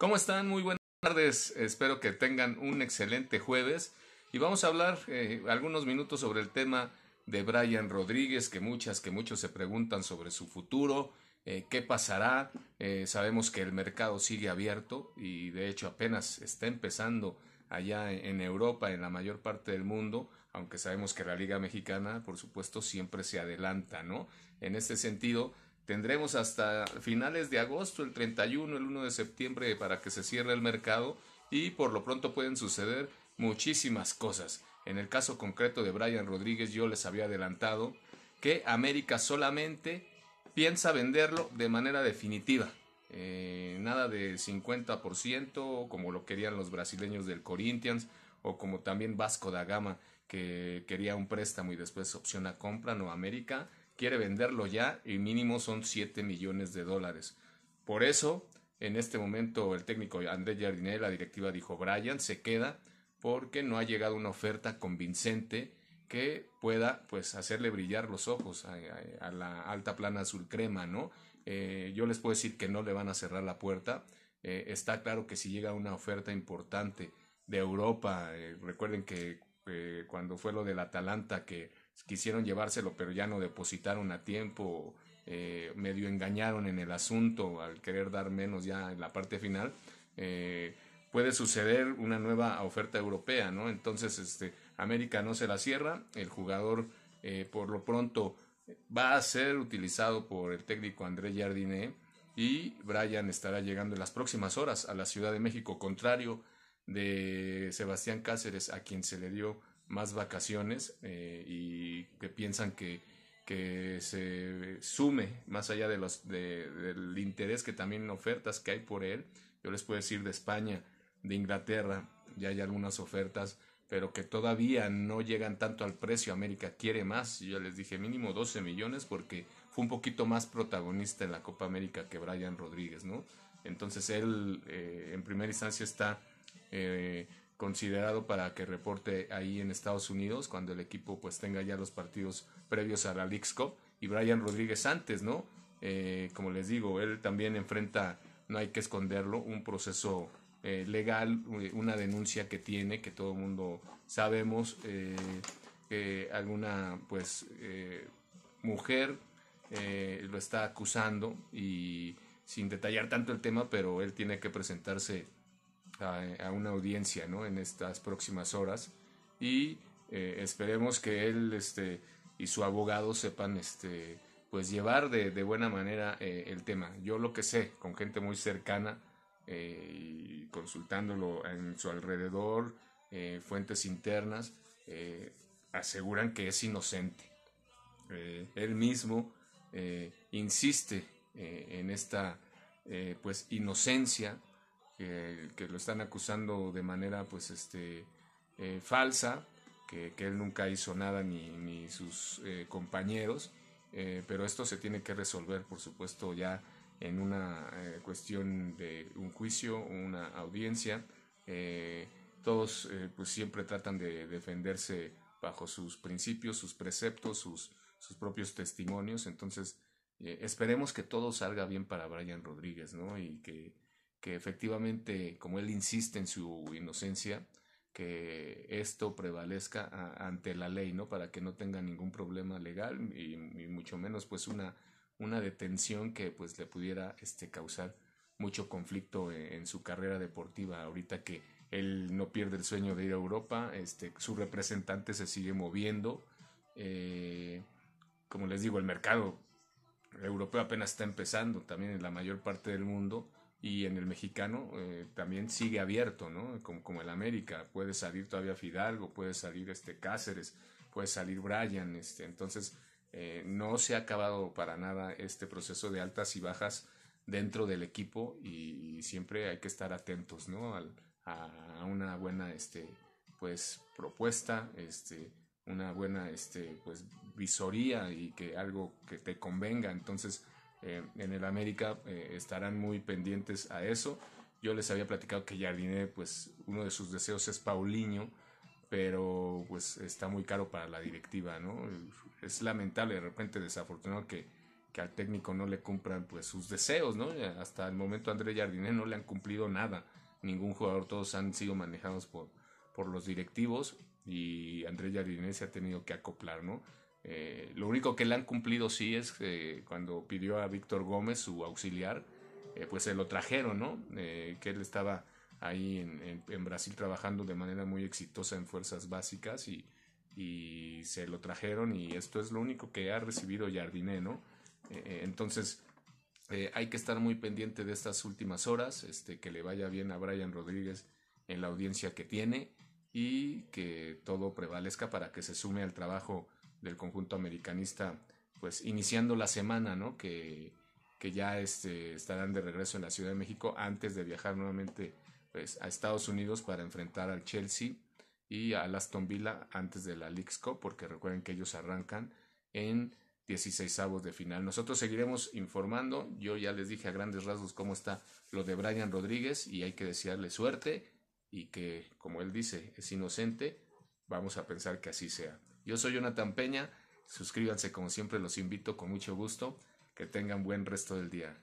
¿Cómo están? Muy buenas tardes. Espero que tengan un excelente jueves. Y vamos a hablar eh, algunos minutos sobre el tema de Brian Rodríguez, que muchas, que muchos se preguntan sobre su futuro, eh, qué pasará. Eh, sabemos que el mercado sigue abierto y de hecho apenas está empezando allá en Europa, en la mayor parte del mundo, aunque sabemos que la Liga Mexicana, por supuesto, siempre se adelanta, ¿no? En este sentido, Tendremos hasta finales de agosto, el 31, el 1 de septiembre para que se cierre el mercado y por lo pronto pueden suceder muchísimas cosas. En el caso concreto de Brian Rodríguez yo les había adelantado que América solamente piensa venderlo de manera definitiva. Eh, nada de 50% como lo querían los brasileños del Corinthians o como también Vasco da Gama que quería un préstamo y después opción a compra, no América quiere venderlo ya y mínimo son 7 millones de dólares. Por eso, en este momento el técnico André Jardiné, la directiva dijo, Brian se queda porque no ha llegado una oferta convincente que pueda pues hacerle brillar los ojos a, la alta plana azul crema, ¿no? Eh, yo les puedo decir que no le van a cerrar la puerta. Eh, está claro que si llega una oferta importante de Europa, eh, recuerden que cuando fue lo del Atalanta que quisieron llevárselo pero ya no depositaron a tiempo, eh, medio engañaron en el asunto al querer dar menos ya en la parte final, eh, puede suceder una nueva oferta europea, ¿no? Entonces, este, América no se la cierra, el jugador eh, por lo pronto va a ser utilizado por el técnico André Jardiné y Brian estará llegando en las próximas horas a la Ciudad de México, contrario de Sebastián Cáceres, a quien se le dio más vacaciones eh, y que piensan que, que, se sume más allá de los, del interés que también ofertas que hay por él. Yo les puedo decir de España, de Inglaterra, ya hay algunas ofertas, pero que todavía no llegan tanto al precio. América quiere más. Yo les dije mínimo 12 millones porque fue un poquito más protagonista en la Copa América que Brian Rodríguez, ¿no? Entonces él eh, en primera instancia está... Eh, considerado para que reporte ahí en Estados Unidos cuando el equipo pues tenga ya los partidos previos a la League's y Brian Rodríguez antes, ¿no? Eh, como les digo, él también enfrenta, no hay que esconderlo, un proceso eh, legal, eh, una denuncia que tiene, que todo el mundo sabemos, que alguna pues mujer lo está acusando y sin detallar tanto el tema, pero él tiene que presentarse a, una audiencia ¿no? en estas próximas horas y eh, esperemos que él este, y su abogado sepan este, pues llevar de, buena manera eh, el tema. Yo lo que sé, con gente muy cercana eh, y consultándolo en su alrededor, fuentes internas, aseguran que es inocente. él mismo insiste en esta pues inocencia que, lo están acusando de manera pues este eh, falsa, que, él nunca hizo nada ni, sus eh, compañeros, eh, pero esto se tiene que resolver por supuesto ya en una cuestión de un juicio, una audiencia. todos pues siempre tratan de defenderse bajo sus principios, sus preceptos, sus, sus propios testimonios, entonces esperemos que todo salga bien para Brian Rodríguez, ¿no? Y que que efectivamente, como él insiste en su inocencia, que esto prevalezca ante la ley, ¿no? Para que no tenga ningún problema legal y, mucho menos pues una, una detención que pues le pudiera este, causar mucho conflicto en, su carrera deportiva ahorita que él no pierde el sueño de ir a Europa, este, su representante se sigue moviendo, eh, como les digo, el mercado europeo apenas está empezando también en la mayor parte del mundo, y en el mexicano eh, también sigue abierto, ¿no? Como, como el América, puede salir todavía Fidalgo, puede salir este Cáceres, puede salir Bryan, este, entonces eh, no se ha acabado para nada este proceso de altas y bajas dentro del equipo y, siempre hay que estar atentos, ¿no? a, una buena, este, pues, propuesta, este, una buena, este, pues, visoría y que algo que te convenga, entonces eh, en el América eh, estarán muy pendientes a eso. Yo les había platicado que Jardine, pues uno de sus deseos es Paulinho, pero pues está muy caro para la directiva, ¿no? Es lamentable, de repente desafortunado que, que al técnico no le cumplan pues sus deseos, ¿no? Hasta el momento Andrés André Jardine no le han cumplido nada, ningún jugador, todos han sido manejados por, por los directivos y André Jardine se ha tenido que acoplar, ¿no? Eh, lo único que le han cumplido sí es cuando pidió a Víctor Gómez, su auxiliar, eh, pues se lo trajeron, ¿no? Eh, que él estaba ahí en, Brasil trabajando de manera muy exitosa en fuerzas básicas y, se lo trajeron y esto es lo único que ha recibido Jardiné, ¿no? entonces hay que estar muy pendiente de estas últimas horas, este, que le vaya bien a Brian Rodríguez en la audiencia que tiene y que todo prevalezca para que se sume al trabajo del conjunto americanista, pues iniciando la semana, ¿no? Que, que ya este, estarán de regreso en la Ciudad de México antes de viajar nuevamente pues, a Estados Unidos para enfrentar al Chelsea y al Aston Villa antes de la Leagues porque recuerden que ellos arrancan en 16 avos de final. Nosotros seguiremos informando. Yo ya les dije a grandes rasgos cómo está lo de Brian Rodríguez y hay que desearle suerte y que, como él dice, es inocente. Vamos a pensar que así sea. Yo soy Jonathan Peña, suscríbanse como siempre, los invito con mucho gusto, que tengan buen resto del día.